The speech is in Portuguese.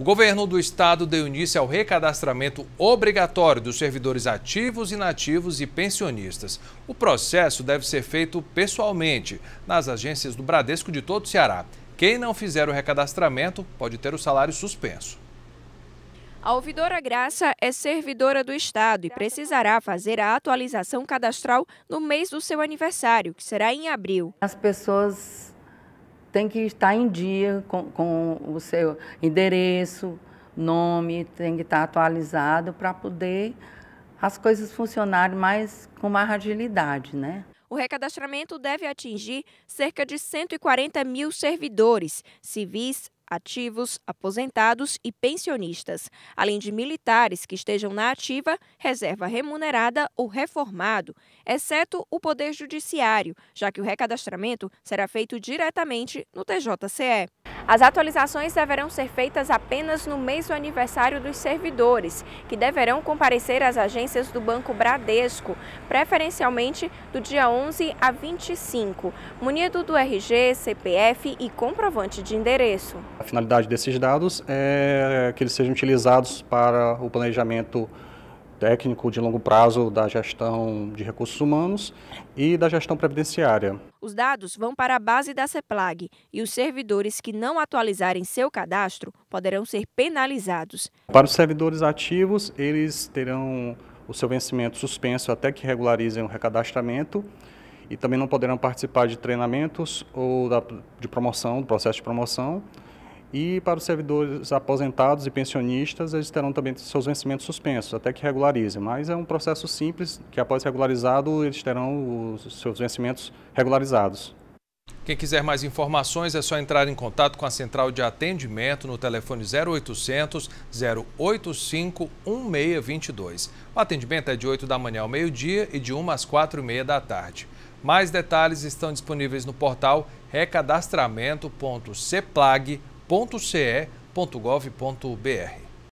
O governo do estado deu início ao recadastramento obrigatório dos servidores ativos, inativos e pensionistas. O processo deve ser feito pessoalmente nas agências do Bradesco de todo o Ceará. Quem não fizer o recadastramento pode ter o salário suspenso. A ouvidora Graça é servidora do Estado e precisará fazer a atualização cadastral no mês do seu aniversário, que será em abril. As pessoas tem que estar em dia com, com o seu endereço, nome, tem que estar atualizado para poder as coisas funcionarem mais com mais agilidade, né? O recadastramento deve atingir cerca de 140 mil servidores, civis, ativos, aposentados e pensionistas, além de militares que estejam na ativa, reserva remunerada ou reformado, exceto o Poder Judiciário, já que o recadastramento será feito diretamente no TJCE. As atualizações deverão ser feitas apenas no mês do aniversário dos servidores, que deverão comparecer às agências do Banco Bradesco, preferencialmente do dia 11 a 25, munido do RG, CPF e comprovante de endereço. A finalidade desses dados é que eles sejam utilizados para o planejamento técnico de longo prazo da gestão de recursos humanos e da gestão previdenciária. Os dados vão para a base da CEPLAG e os servidores que não atualizarem seu cadastro poderão ser penalizados. Para os servidores ativos, eles terão o seu vencimento suspenso até que regularizem o recadastramento e também não poderão participar de treinamentos ou de promoção, do processo de promoção. E para os servidores aposentados e pensionistas, eles terão também seus vencimentos suspensos, até que regularize. Mas é um processo simples, que após regularizado, eles terão os seus vencimentos regularizados. Quem quiser mais informações é só entrar em contato com a central de atendimento no telefone 0800 085 1622. O atendimento é de 8 da manhã ao meio-dia e de 1 às 4 e meia da tarde. Mais detalhes estão disponíveis no portal recadastramento.ceplag.com www.ce.gov.br.